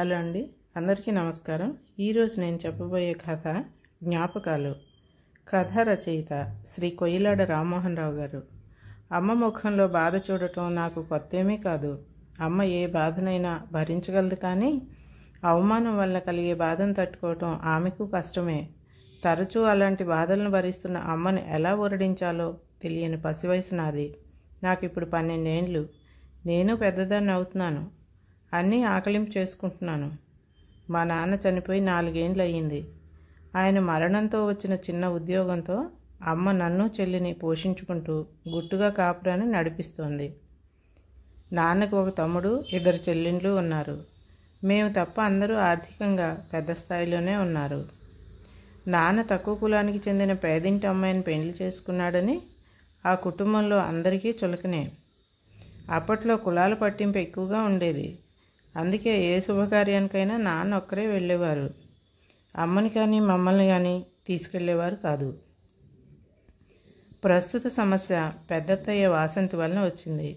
hello అండి అందరికీ నమస్కారం ఈరోజు నేను చెప్పబోయే కథ జ్ఞాపకాలు కథ రచయిత శ్రీ కొయ్యలాడ రామ్మోహన్ రావు గారు అమ్మ ముఖంలో బాధ చూడటం నాకు కొత్తేమీ కాదు అమ్మ ఏ బాధనైనా భరించగలదు కానీ అవమానం వల్ల కలిగే బాధను తట్టుకోవటం ఆమెకు కష్టమే తరచూ అలాంటి బాధలను భరిస్తున్న అమ్మని ఎలా ఊరడించాలో తెలియని పసివయసు నాది నాకు ఇప్పుడు పన్నెండేండ్లు నేను పెద్దదాన్ని అవుతున్నాను అన్నీ ఆకలింపు చేసుకుంటున్నాను మా నాన్న చనిపోయి నాలుగేండ్లు అయ్యింది ఆయన మరణంతో వచ్చిన చిన్న ఉద్యోగంతో అమ్మ నన్ను చెల్లిని పోషించుకుంటూ గుట్టుగా కాపురాన్ని నడిపిస్తోంది నాన్నకు ఒక తమ్ముడు ఇద్దరు చెల్లెండ్లు ఉన్నారు మేము తప్ప అందరూ ఆర్థికంగా పెద్ద స్థాయిలోనే ఉన్నారు నాన్న తక్కువ కులానికి చెందిన పేదింటి అమ్మాయిని పెళ్లి చేసుకున్నాడని ఆ కుటుంబంలో అందరికీ చులకనే అప్పట్లో కులాల పట్టింపు ఎక్కువగా ఉండేది అందుకే ఏ శుభకార్యానికైనా నాన్న ఒక్కరే వెళ్ళేవారు అమ్మని కానీ మమ్మల్ని కానీ తీసుకెళ్లేవారు కాదు ప్రస్తుత సమస్య పెద్దత్తయ్య వాసంతి వలన వచ్చింది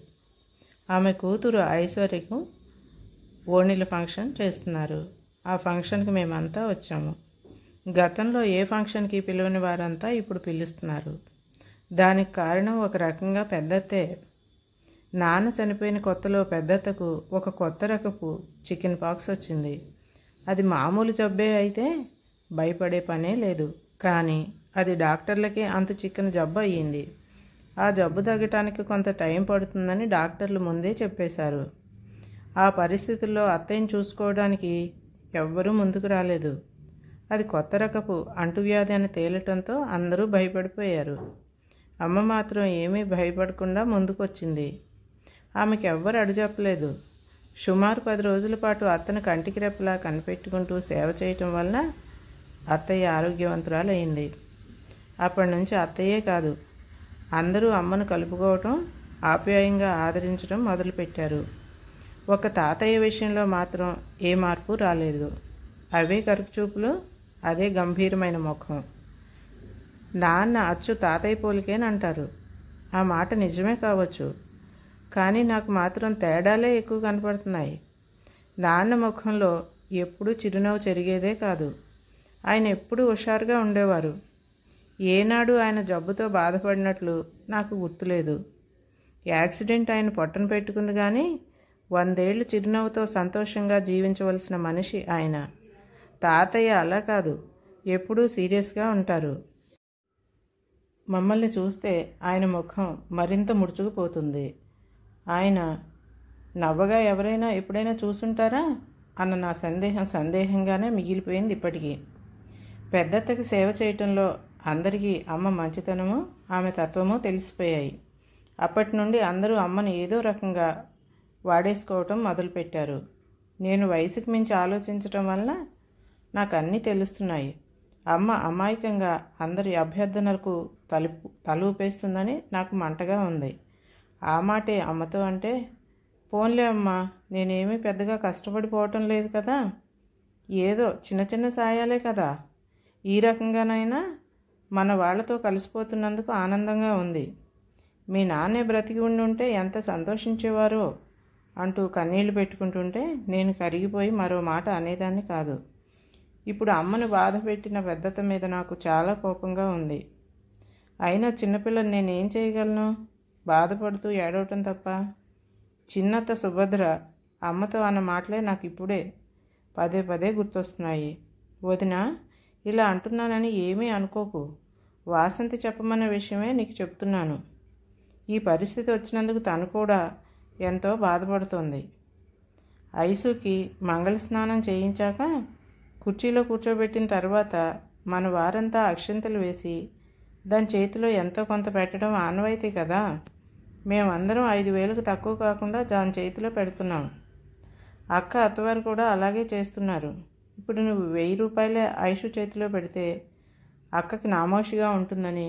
ఆమె కూతురు ఐశ్వర్యకు ఓణిల ఫంక్షన్ చేస్తున్నారు ఆ ఫంక్షన్కి మేమంతా వచ్చాము గతంలో ఏ ఫంక్షన్కి పిలువని వారంతా ఇప్పుడు పిలుస్తున్నారు దానికి కారణం ఒక రకంగా పెద్దత్తే నాన్న చనిపోయిన కొత్తలో పెద్దత్తకు ఒక కొత్త రకపు చికెన్ పాక్స్ వచ్చింది అది మామూలు జబ్బే అయితే భయపడే పనే లేదు కానీ అది డాక్టర్లకి అంత చికెన్ జబ్బు అయ్యింది ఆ జబ్బు తగ్గటానికి కొంత టైం పడుతుందని డాక్టర్లు ముందే చెప్పేశారు ఆ పరిస్థితుల్లో అత్తయ్యని చూసుకోవడానికి ఎవ్వరూ ముందుకు రాలేదు అది కొత్త రకపు అంటువ్యాధి అని తేలటంతో అందరూ భయపడిపోయారు అమ్మ మాత్రం ఏమీ భయపడకుండా ముందుకొచ్చింది ఆమెకి ఎవ్వరు అడుజెప్పలేదు సుమారు పది రోజుల పాటు అత్తను కంటికి రెప్పలా కనిపెట్టుకుంటూ సేవ చేయటం వలన అత్తయ్య ఆరోగ్యవంతురాలయ్యింది అప్పటి నుంచి అత్తయ్యే కాదు అందరూ అమ్మను కలుపుకోవటం ఆప్యాయంగా ఆదరించడం మొదలుపెట్టారు ఒక తాతయ్య విషయంలో మాత్రం ఏ మార్పు రాలేదు అవే కరుపుచూపులు అదే గంభీరమైన ముఖం నాన్న అచ్చు తాతయ్య పోలికేనంటారు ఆ మాట నిజమే కావచ్చు కానీ నాకు మాత్రం తేడాలే ఎక్కువ కనపడుతున్నాయి నాన్న ముఖంలో ఎప్పుడూ చిరునవ్వు చెరిగేదే కాదు ఆయన ఎప్పుడూ హుషారుగా ఉండేవారు ఏనాడు ఆయన జబ్బుతో బాధపడినట్లు నాకు గుర్తులేదు యాక్సిడెంట్ ఆయన పొట్టను పెట్టుకుంది కానీ వందేళ్లు చిరునవ్వుతో సంతోషంగా జీవించవలసిన మనిషి ఆయన తాతయ్య అలా కాదు ఎప్పుడూ సీరియస్గా ఉంటారు మమ్మల్ని చూస్తే ఆయన ముఖం మరింత ముడుచుకుపోతుంది ఆయన నవ్వగా ఎవరైనా ఎప్పుడైనా చూసుంటారా అన్న నా సందేహం సందేహంగానే మిగిలిపోయింది ఇప్పటికీ పెద్దత్తకి సేవ చేయటంలో అందరికీ అమ్మ మంచితనము ఆమె తత్వము తెలిసిపోయాయి అప్పటి నుండి అందరూ అమ్మను ఏదో రకంగా వాడేసుకోవటం మొదలుపెట్టారు నేను వయసుకు మించి ఆలోచించటం వల్ల నాకు అన్నీ తెలుస్తున్నాయి అమ్మ అమాయకంగా అందరి అభ్యర్థనలకు తలుపు తలుపేస్తుందని నాకు మంటగా ఉంది ఆ మాటే అమ్మతో అంటే పోన్లే అమ్మా నేనేమీ పెద్దగా కష్టపడిపోవటం లేదు కదా ఏదో చిన్న చిన్న సాయాలే కదా ఈ రకంగానైనా మన వాళ్ళతో కలిసిపోతున్నందుకు ఆనందంగా ఉంది మీ నాన్నే బ్రతికి ఉండి ఉంటే ఎంత సంతోషించేవారో అంటూ కన్నీళ్లు పెట్టుకుంటుంటే నేను కరిగిపోయి మరో మాట అనేదాన్ని కాదు ఇప్పుడు అమ్మను బాధ పెట్టిన పెద్దత మీద నాకు చాలా కోపంగా ఉంది అయినా చిన్నపిల్లలు నేనేం చేయగలను బాధపడుతూ ఏడవటం తప్ప చిన్నత్త సుభద్ర అమ్మతో అన్న మాటలే నాకు ఇప్పుడే పదే పదే గుర్తొస్తున్నాయి వదిన ఇలా అంటున్నానని ఏమీ అనుకోకు వాసంతి చెప్పమన్న విషయమే నీకు చెప్తున్నాను ఈ పరిస్థితి వచ్చినందుకు తను కూడా ఎంతో బాధపడుతోంది ఐసుకి మంగళ స్నానం చేయించాక కుర్చీలో కూర్చోబెట్టిన తర్వాత మన వారంతా అక్షంతలు వేసి దాని చేతిలో ఎంతో కొంత పెట్టడం ఆనవాయితీ కదా మేమందరం ఐదు వేలకు తక్కువ కాకుండా జాన్ చేతిలో పెడుతున్నాం అక్క అత్తవారు కూడా అలాగే చేస్తున్నారు ఇప్పుడు నువ్వు వెయ్యి రూపాయలే ఐషు చేతిలో పెడితే అక్కకి నామోషిగా ఉంటుందని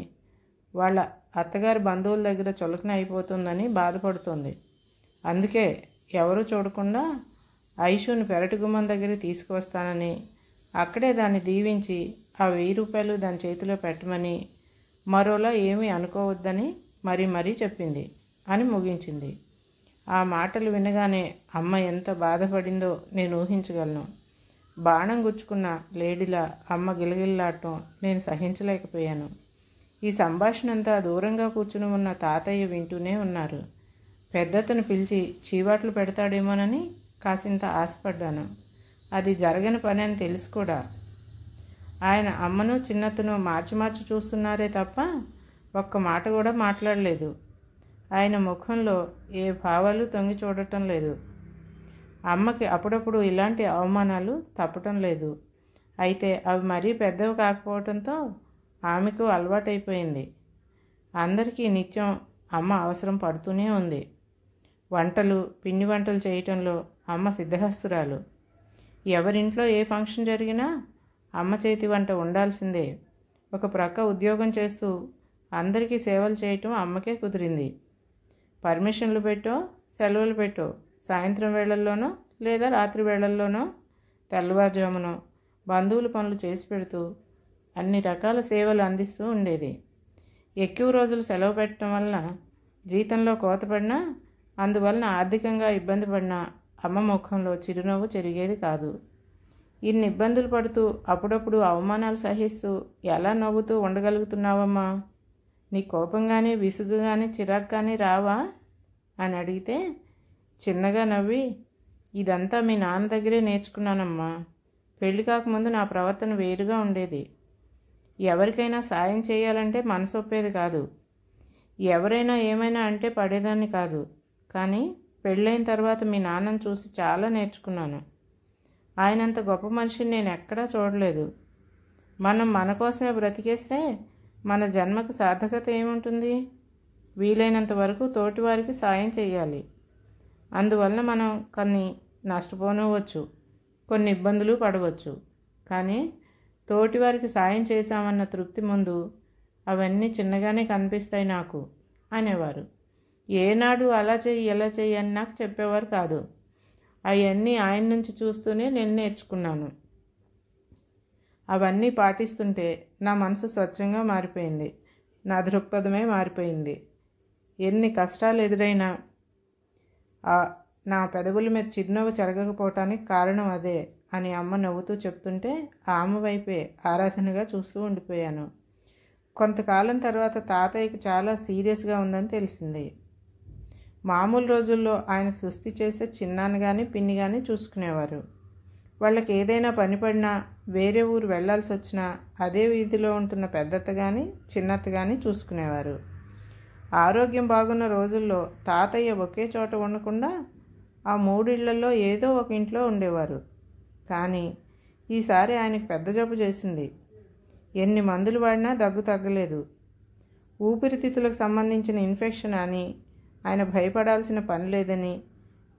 వాళ్ళ అత్తగారి బంధువుల దగ్గర చులకన అయిపోతుందని బాధపడుతుంది అందుకే ఎవరు చూడకుండా ఐషుని పెరటి గుమ్మం దగ్గర తీసుకువస్తానని అక్కడే దాన్ని దీవించి ఆ వెయ్యి రూపాయలు దాని చేతిలో పెట్టమని మరోలా ఏమీ అనుకోవద్దని మరీ మరీ చెప్పింది అని ముగించింది ఆ మాటలు వినగానే అమ్మ ఎంత బాధపడిందో నేను ఊహించగలను బాణం గుచ్చుకున్న లేడీలా అమ్మ గిలగిల్లాడటం నేను సహించలేకపోయాను ఈ సంభాషణ అంతా దూరంగా కూర్చుని ఉన్న తాతయ్య వింటూనే ఉన్నారు పెద్దతను పిలిచి చీవాట్లు పెడతాడేమోనని కాసింత ఆశపడ్డాను అది జరగని పని అని తెలుసు కూడా ఆయన అమ్మను చిన్నతను మార్చి మార్చి చూస్తున్నారే తప్ప ఒక్క మాట కూడా మాట్లాడలేదు ఆయన ముఖంలో ఏ భావాలు తొంగి చూడటం లేదు అమ్మకి అప్పుడప్పుడు ఇలాంటి అవమానాలు తప్పటం లేదు అయితే అవి మరీ పెద్దవి కాకపోవడంతో ఆమెకు అలవాటైపోయింది అందరికీ నిత్యం అమ్మ అవసరం పడుతూనే ఉంది వంటలు పిండి వంటలు చేయటంలో అమ్మ సిద్ధహస్తురాలు ఎవరింట్లో ఏ ఫంక్షన్ జరిగినా అమ్మ చేతి వంట ఉండాల్సిందే ఒక ప్రక్క ఉద్యోగం చేస్తూ అందరికీ సేవలు చేయటం అమ్మకే కుదిరింది పర్మిషన్లు పెట్టో సెలవులు పెట్టో సాయంత్రం వేళల్లోనో లేదా రాత్రి వేళల్లోనో తెల్లవారుజామునో బంధువుల పనులు చేసి పెడుతూ అన్ని రకాల సేవలు అందిస్తూ ఉండేది ఎక్కువ రోజులు సెలవు పెట్టడం వలన జీతంలో కోతపడినా అందువలన ఆర్థికంగా ఇబ్బంది పడిన అమ్మ ముఖంలో చిరునవ్వు చెరిగేది కాదు ఇన్ని ఇబ్బందులు పడుతూ అప్పుడప్పుడు అవమానాలు సహిస్తూ ఎలా నవ్వుతూ ఉండగలుగుతున్నావమ్మా నీ విసుగు కానీ చిరాకు కానీ రావా అని అడిగితే చిన్నగా నవ్వి ఇదంతా మీ నాన్న దగ్గరే నేర్చుకున్నానమ్మా పెళ్లి కాకముందు నా ప్రవర్తన వేరుగా ఉండేది ఎవరికైనా సాయం చేయాలంటే మనసు ఒప్పేది కాదు ఎవరైనా ఏమైనా అంటే పడేదాన్ని కాదు కానీ పెళ్ళైన తర్వాత మీ నాన్నను చూసి చాలా నేర్చుకున్నాను ఆయనంత గొప్ప మనిషిని నేను ఎక్కడా చూడలేదు మనం మన కోసమే బ్రతికేస్తే మన జన్మకు సార్థకత ఏముంటుంది వీలైనంత వరకు తోటివారికి సాయం చేయాలి అందువలన మనం కొన్ని నష్టపోనవచ్చు కొన్ని ఇబ్బందులు పడవచ్చు కానీ తోటివారికి సాయం చేశామన్న తృప్తి ముందు అవన్నీ చిన్నగానే కనిపిస్తాయి నాకు అనేవారు ఏనాడు అలా చేయి ఎలా చేయి అని నాకు చెప్పేవారు కాదు అవన్నీ ఆయన నుంచి చూస్తూనే నేను నేర్చుకున్నాను అవన్నీ పాటిస్తుంటే నా మనసు స్వచ్ఛంగా మారిపోయింది నా దృక్పథమే మారిపోయింది ఎన్ని కష్టాలు ఎదురైనా నా పెదవుల మీద చిరునవ్వు జరగకపోవటానికి కారణం అదే అని అమ్మ నవ్వుతూ చెప్తుంటే ఆమె వైపే ఆరాధనగా చూస్తూ ఉండిపోయాను కొంతకాలం తర్వాత తాతయ్యకి చాలా సీరియస్గా ఉందని తెలిసింది మామూలు రోజుల్లో ఆయనకు సుస్థి చేస్తే చిన్నాను కానీ పిన్ని కానీ చూసుకునేవారు వాళ్ళకి ఏదైనా పని పడినా వేరే ఊరు వెళ్లాల్సి వచ్చినా అదే వీధిలో ఉంటున్న పెద్దత్త కానీ చిన్నత్త కానీ చూసుకునేవారు ఆరోగ్యం బాగున్న రోజుల్లో తాతయ్య ఒకే చోట ఉండకుండా ఆ మూడిళ్లలో ఏదో ఒక ఇంట్లో ఉండేవారు కానీ ఈసారి ఆయనకు పెద్ద జబ్బు చేసింది ఎన్ని మందులు వాడినా దగ్గు తగ్గలేదు ఊపిరితిత్తులకు సంబంధించిన ఇన్ఫెక్షన్ అని ఆయన భయపడాల్సిన పని లేదని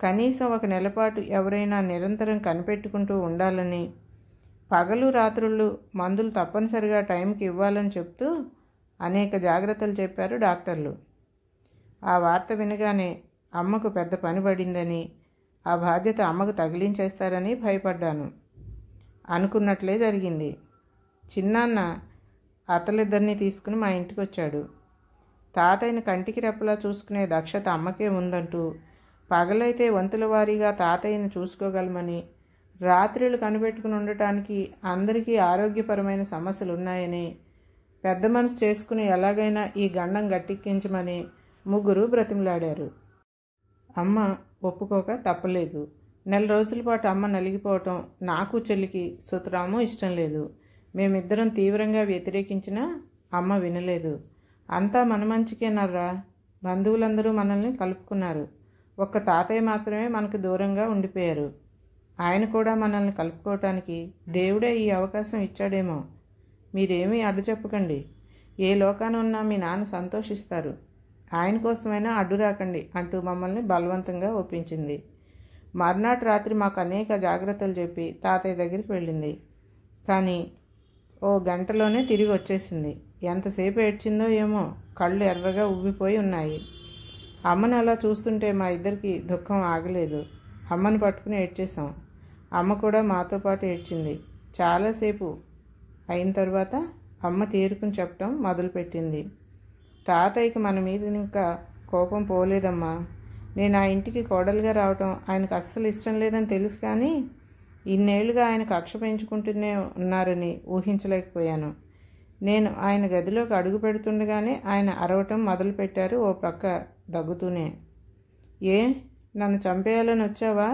కనీసం ఒక నెలపాటు ఎవరైనా నిరంతరం కనిపెట్టుకుంటూ ఉండాలని పగలు రాత్రుళ్ళు మందులు తప్పనిసరిగా టైంకి ఇవ్వాలని చెప్తూ అనేక జాగ్రత్తలు చెప్పారు డాక్టర్లు ఆ వార్త వినగానే అమ్మకు పెద్ద పని పడిందని ఆ బాధ్యత అమ్మకు తగిలించేస్తారని భయపడ్డాను అనుకున్నట్లే జరిగింది చిన్నాన్న అతలిద్దరినీ తీసుకుని మా ఇంటికి వచ్చాడు తాతయ్యని కంటికి రెప్పలా చూసుకునే దక్షత అమ్మకే ఉందంటూ పగలైతే వంతుల వారీగా తాతయ్యను చూసుకోగలమని రాత్రులు కనిపెట్టుకుని ఉండటానికి అందరికీ ఆరోగ్యపరమైన సమస్యలు ఉన్నాయని పెద్ద మనసు చేసుకుని ఎలాగైనా ఈ గండం గట్టెక్కించమని ముగ్గురు బ్రతిమలాడారు అమ్మ ఒప్పుకోక తప్పలేదు నెల రోజుల పాటు అమ్మ నలిగిపోవటం నాకు చెల్లికి సుతరాము ఇష్టం లేదు మేమిద్దరం తీవ్రంగా వ్యతిరేకించినా అమ్మ వినలేదు అంతా మన మంచికేనర్రా బంధువులందరూ మనల్ని కలుపుకున్నారు ఒక్క తాతయ్య మాత్రమే మనకు దూరంగా ఉండిపోయారు ఆయన కూడా మనల్ని కలుపుకోవటానికి దేవుడే ఈ అవకాశం ఇచ్చాడేమో మీరేమీ అడ్డు చెప్పకండి ఏ లోకాన ఉన్నా మీ నాన్న సంతోషిస్తారు ఆయన కోసమైనా అడ్డు రాకండి అంటూ మమ్మల్ని బలవంతంగా ఒప్పించింది మర్నాటి రాత్రి మాకు అనేక జాగ్రత్తలు చెప్పి తాతయ్య దగ్గరికి వెళ్ళింది కానీ ఓ గంటలోనే తిరిగి వచ్చేసింది ఎంతసేపు ఏడ్చిందో ఏమో కళ్ళు ఎర్రగా ఉబ్బిపోయి ఉన్నాయి అమ్మను అలా చూస్తుంటే మా ఇద్దరికి దుఃఖం ఆగలేదు అమ్మను పట్టుకుని ఏడ్చేసాం అమ్మ కూడా మాతో పాటు ఏడ్చింది చాలాసేపు అయిన తర్వాత అమ్మ తీరుకుని చెప్పడం మొదలుపెట్టింది తాతయ్యకి మన మీద ఇంకా కోపం పోలేదమ్మా నేను ఆ ఇంటికి కోడలుగా రావటం ఆయనకు అస్సలు ఇష్టం లేదని తెలుసు కానీ ఇన్నేళ్లుగా ఆయన కక్ష పెంచుకుంటూనే ఉన్నారని ఊహించలేకపోయాను నేను ఆయన గదిలోకి అడుగు పెడుతుండగానే ఆయన అరవటం మొదలుపెట్టారు ఓ ప్రక్క దగ్గుతూనే ఏ నన్ను చంపేయాలని వచ్చావా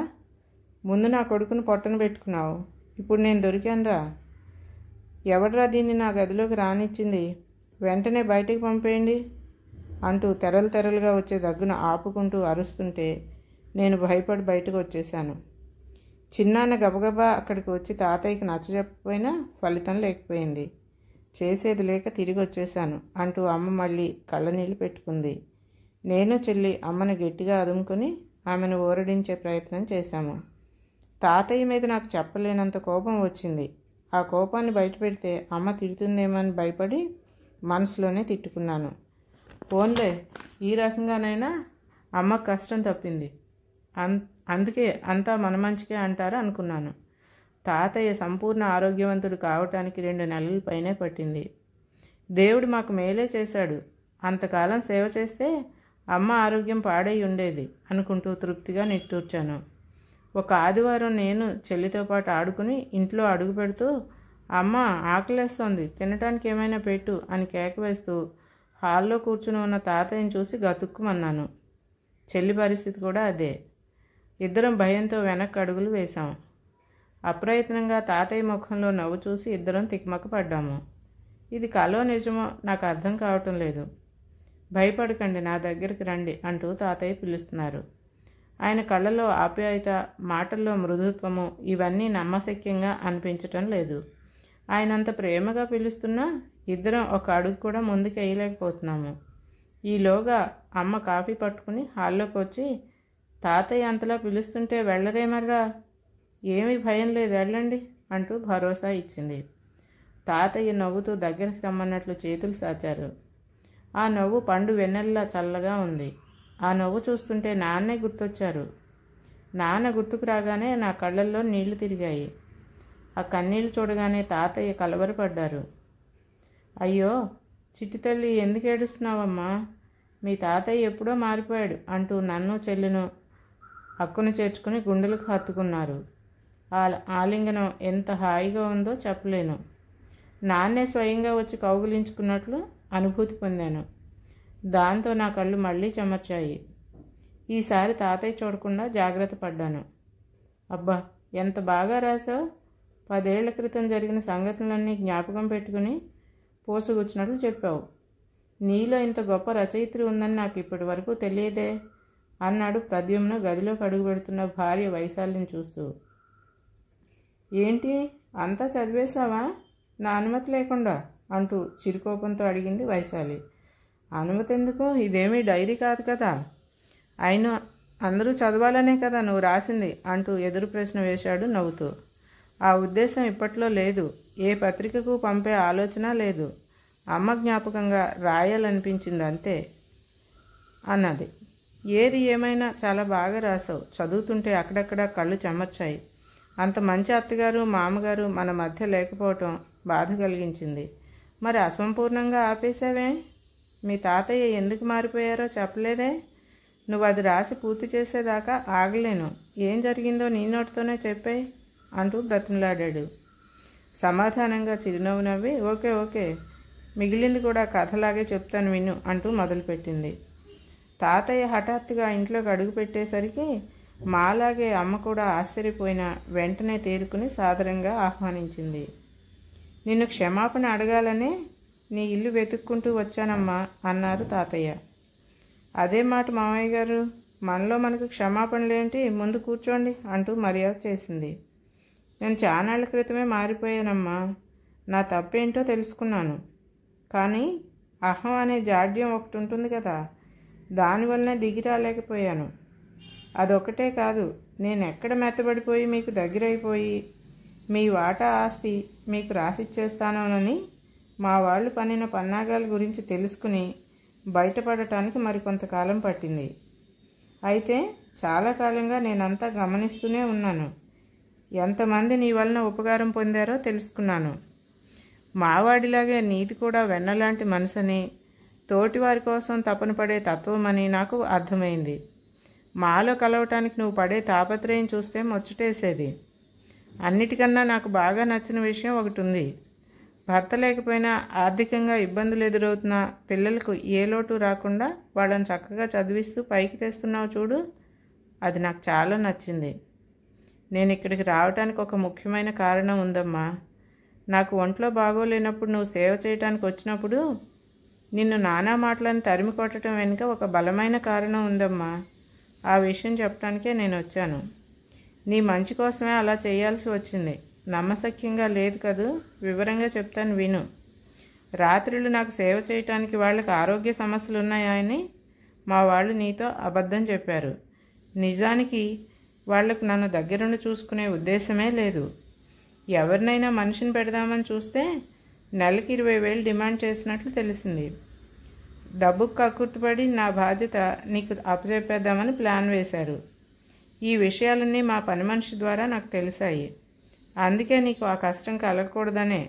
ముందు నా కొడుకును పొట్టను పెట్టుకున్నావు ఇప్పుడు నేను దొరికానురా ఎవడరా దీన్ని నా గదిలోకి రానిచ్చింది వెంటనే బయటికి పంపేయండి అంటూ తెరలు తెరలుగా వచ్చే దగ్గును ఆపుకుంటూ అరుస్తుంటే నేను భయపడి బయటకు వచ్చేశాను చిన్నాన్న గబగబా అక్కడికి వచ్చి తాతయ్యకి నచ్చజెప్పకపోయినా ఫలితం లేకపోయింది చేసేది లేక తిరిగి వచ్చేశాను అంటూ అమ్మ మళ్ళీ కళ్ళనీళ్ళు పెట్టుకుంది నేను చెల్లి అమ్మను గట్టిగా అదుముకుని ఆమెను ఓరడించే ప్రయత్నం చేశాము తాతయ్య మీద నాకు చెప్పలేనంత కోపం వచ్చింది ఆ కోపాన్ని బయటపెడితే అమ్మ తిడుతుందేమని భయపడి మనసులోనే తిట్టుకున్నాను ఫోన్లే ఈ రకంగానైనా అమ్మ కష్టం తప్పింది అన్ అందుకే అంతా మన మంచికే అంటారు అనుకున్నాను తాతయ్య సంపూర్ణ ఆరోగ్యవంతుడు కావటానికి రెండు నెలల పైనే పట్టింది దేవుడు మాకు మేలే చేశాడు అంతకాలం సేవ చేస్తే అమ్మ ఆరోగ్యం పాడై ఉండేది అనుకుంటూ తృప్తిగా నిట్టూర్చాను ఒక ఆదివారం నేను చెల్లితో పాటు ఆడుకుని ఇంట్లో అడుగు పెడుతూ అమ్మ ఆకలేస్తోంది తినటానికి ఏమైనా పెట్టు అని కేక వేస్తూ హాల్లో కూర్చుని ఉన్న తాతయ్యని చూసి గతుక్కుమన్నాను చెల్లి పరిస్థితి కూడా అదే ఇద్దరం భయంతో వెనక్కి అడుగులు వేశాం అప్రయత్నంగా తాతయ్య ముఖంలో నవ్వు చూసి ఇద్దరం తిక్మక పడ్డాము ఇది కలో నిజమో నాకు అర్థం కావటం లేదు భయపడకండి నా దగ్గరికి రండి అంటూ తాతయ్య పిలుస్తున్నారు ఆయన కళ్ళలో ఆప్యాయత మాటల్లో మృదుత్వము ఇవన్నీ నమ్మశక్యంగా అనిపించటం లేదు ఆయనంత ప్రేమగా పిలుస్తున్నా ఇద్దరం ఒక అడుగు కూడా ముందుకేయలేకపోతున్నాము ఈలోగా అమ్మ కాఫీ పట్టుకుని హాల్లోకి వచ్చి తాతయ్య అంతలా పిలుస్తుంటే వెళ్ళరేమర్రా ఏమీ భయం లేదు వెళ్ళండి అంటూ భరోసా ఇచ్చింది తాతయ్య నవ్వుతూ దగ్గరికి రమ్మన్నట్లు చేతులు సాచారు ఆ నవ్వు పండు వెన్నెల్లా చల్లగా ఉంది ఆ నవ్వు చూస్తుంటే నాన్నే గుర్తొచ్చారు నాన్న గుర్తుకు రాగానే నా కళ్ళల్లో నీళ్లు తిరిగాయి ఆ కన్నీళ్ళు చూడగానే తాతయ్య కలవరపడ్డారు అయ్యో చిట్టి తల్లి ఎందుకు ఏడుస్తున్నావమ్మా మీ తాతయ్య ఎప్పుడో మారిపోయాడు అంటూ నన్ను చెల్లెను అక్కును చేర్చుకుని గుండెలకు హత్తుకున్నారు ఆ ఆలింగనం ఎంత హాయిగా ఉందో చెప్పలేను నాన్నే స్వయంగా వచ్చి కౌగులించుకున్నట్లు అనుభూతి పొందాను దాంతో నా కళ్ళు మళ్ళీ చెమర్చాయి ఈసారి తాతయ్య చూడకుండా జాగ్రత్త పడ్డాను అబ్బా ఎంత బాగా రాసో పదేళ్ల క్రితం జరిగిన సంఘటనలన్నీ జ్ఞాపకం పెట్టుకుని పోసుకొచ్చినట్లు చెప్పావు నీలో ఇంత గొప్ప రచయిత్రి ఉందని నాకు ఇప్పటి వరకు తెలియదే అన్నాడు ప్రద్యుమ్న గదిలోకి అడుగు పెడుతున్న భార్య వైశాల్యం చూస్తూ ఏంటి అంతా చదివేశావా నా అనుమతి లేకుండా అంటూ చిరుకోపంతో అడిగింది వైశాలి అనుమతి ఎందుకు ఇదేమీ డైరీ కాదు కదా అయిన అందరూ చదవాలనే కదా నువ్వు రాసింది అంటూ ఎదురు ప్రశ్న వేశాడు నవ్వుతూ ఆ ఉద్దేశం ఇప్పట్లో లేదు ఏ పత్రికకు పంపే ఆలోచన లేదు అమ్మ జ్ఞాపకంగా రాయాలనిపించింది అంతే అన్నది ఏది ఏమైనా చాలా బాగా రాసావు చదువుతుంటే అక్కడక్కడ కళ్ళు చెమర్చాయి అంత మంచి అత్తగారు మామగారు మన మధ్య లేకపోవటం బాధ కలిగించింది మరి అసంపూర్ణంగా ఆపేశావే మీ తాతయ్య ఎందుకు మారిపోయారో చెప్పలేదే నువ్వు అది రాసి పూర్తి చేసేదాకా ఆగలేను ఏం జరిగిందో నీ నోటితోనే చెప్పే అంటూ బ్రతిమలాడాడు సమాధానంగా చిరునవ్వు నవ్వి ఓకే ఓకే మిగిలింది కూడా కథలాగే చెప్తాను విను అంటూ మొదలుపెట్టింది తాతయ్య హఠాత్తుగా ఇంట్లోకి అడుగు పెట్టేసరికి మాలాగే అమ్మ కూడా ఆశ్చర్యపోయిన వెంటనే తేరుకుని సాదరంగా ఆహ్వానించింది నిన్ను క్షమాపణ అడగాలనే నీ ఇల్లు వెతుక్కుంటూ వచ్చానమ్మా అన్నారు తాతయ్య అదే మాట మామయ్య గారు మనలో మనకు క్షమాపణలేంటి ముందు కూర్చోండి అంటూ మర్యాద చేసింది నేను చానాళ్ల క్రితమే మారిపోయానమ్మా నా తప్పేంటో తెలుసుకున్నాను కానీ అహం అనే జాడ్యం ఒకటి ఉంటుంది కదా దానివల్లనే దిగి రాలేకపోయాను అదొక్కటే కాదు నేను ఎక్కడ మెత్తబడిపోయి మీకు దగ్గరైపోయి మీ వాటా ఆస్తి మీకు రాసిచ్చేస్తానోనని మా వాళ్ళు పన్నిన పన్నాగాల గురించి తెలుసుకుని బయటపడటానికి మరికొంతకాలం పట్టింది అయితే చాలా కాలంగా నేనంతా గమనిస్తూనే ఉన్నాను ఎంతమంది నీ వలన ఉపకారం పొందారో తెలుసుకున్నాను మావాడిలాగే నీది కూడా వెన్నలాంటి మనసని తోటివారి కోసం తపను పడే తత్వమని నాకు అర్థమైంది మాలో కలవటానికి నువ్వు పడే తాపత్రయం చూస్తే ముచ్చటేసేది అన్నిటికన్నా నాకు బాగా నచ్చిన విషయం ఒకటి ఉంది భర్త లేకపోయినా ఆర్థికంగా ఇబ్బందులు ఎదురవుతున్నా పిల్లలకు ఏ లోటు రాకుండా వాళ్ళని చక్కగా చదివిస్తూ పైకి తెస్తున్నావు చూడు అది నాకు చాలా నచ్చింది నేను ఇక్కడికి రావడానికి ఒక ముఖ్యమైన కారణం ఉందమ్మా నాకు ఒంట్లో బాగోలేనప్పుడు నువ్వు సేవ చేయడానికి వచ్చినప్పుడు నిన్ను నానా మాటలను తరిమి కొట్టడం వెనుక ఒక బలమైన కారణం ఉందమ్మా ఆ విషయం చెప్పడానికే నేను వచ్చాను నీ మంచి కోసమే అలా చేయాల్సి వచ్చింది నమ్మశక్యంగా లేదు కదూ వివరంగా చెప్తాను విను రాత్రులు నాకు సేవ చేయటానికి వాళ్ళకి ఆరోగ్య సమస్యలు ఉన్నాయని మా వాళ్ళు నీతో అబద్ధం చెప్పారు నిజానికి వాళ్ళకు నన్ను దగ్గరుండి చూసుకునే ఉద్దేశమే లేదు ఎవరినైనా మనిషిని పెడదామని చూస్తే నెలకి ఇరవై వేలు డిమాండ్ చేసినట్లు తెలిసింది డబ్బుకు కక్కుర్తిపడి నా బాధ్యత నీకు అప్పచెప్పేద్దామని ప్లాన్ వేశారు ఈ విషయాలన్నీ మా పని మనిషి ద్వారా నాకు తెలిసాయి అందుకే నీకు ఆ కష్టం కలగకూడదనే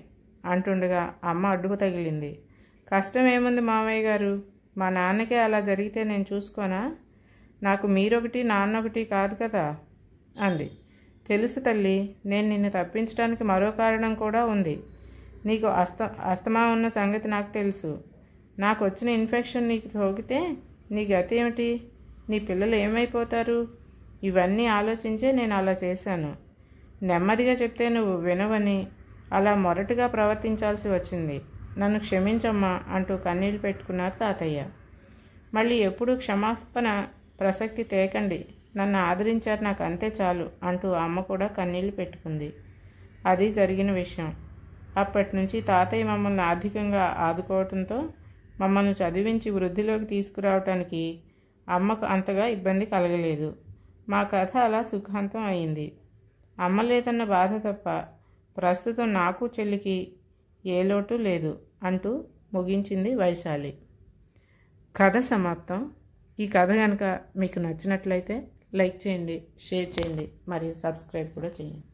అంటుండగా అమ్మ అడ్డుకు తగిలింది కష్టం ఏముంది మామయ్య గారు మా నాన్నకే అలా జరిగితే నేను చూసుకోనా నాకు మీరొకటి నాన్నొకటి కాదు కదా అంది తెలుసు తల్లి నేను నిన్ను తప్పించడానికి మరో కారణం కూడా ఉంది నీకు అస్త అస్తమా ఉన్న సంగతి నాకు తెలుసు నాకు వచ్చిన ఇన్ఫెక్షన్ నీకు తోగితే నీ గతి ఏమిటి నీ పిల్లలు ఏమైపోతారు ఇవన్నీ ఆలోచించే నేను అలా చేశాను నెమ్మదిగా చెప్తే నువ్వు వినవని అలా మొరటుగా ప్రవర్తించాల్సి వచ్చింది నన్ను క్షమించమ్మా అంటూ కన్నీళ్లు పెట్టుకున్నారు తాతయ్య మళ్ళీ ఎప్పుడూ క్షమాపణ ప్రసక్తి తేకండి నన్ను ఆదరించారు నాకు అంతే చాలు అంటూ అమ్మ కూడా కన్నీళ్లు పెట్టుకుంది అది జరిగిన విషయం అప్పటి నుంచి తాతయ్య మమ్మల్ని ఆర్థికంగా ఆదుకోవడంతో మమ్మల్ని చదివించి వృద్ధిలోకి తీసుకురావటానికి అమ్మకు అంతగా ఇబ్బంది కలగలేదు మా కథ అలా సుఖాంతం అయింది అమ్మ లేదన్న బాధ తప్ప ప్రస్తుతం నాకు చెల్లికి ఏ లోటు లేదు అంటూ ముగించింది వైశాలి కథ సమాప్తం ఈ కథ కనుక మీకు నచ్చినట్లయితే లైక్ చేయండి షేర్ చేయండి మరియు సబ్స్క్రైబ్ కూడా చేయండి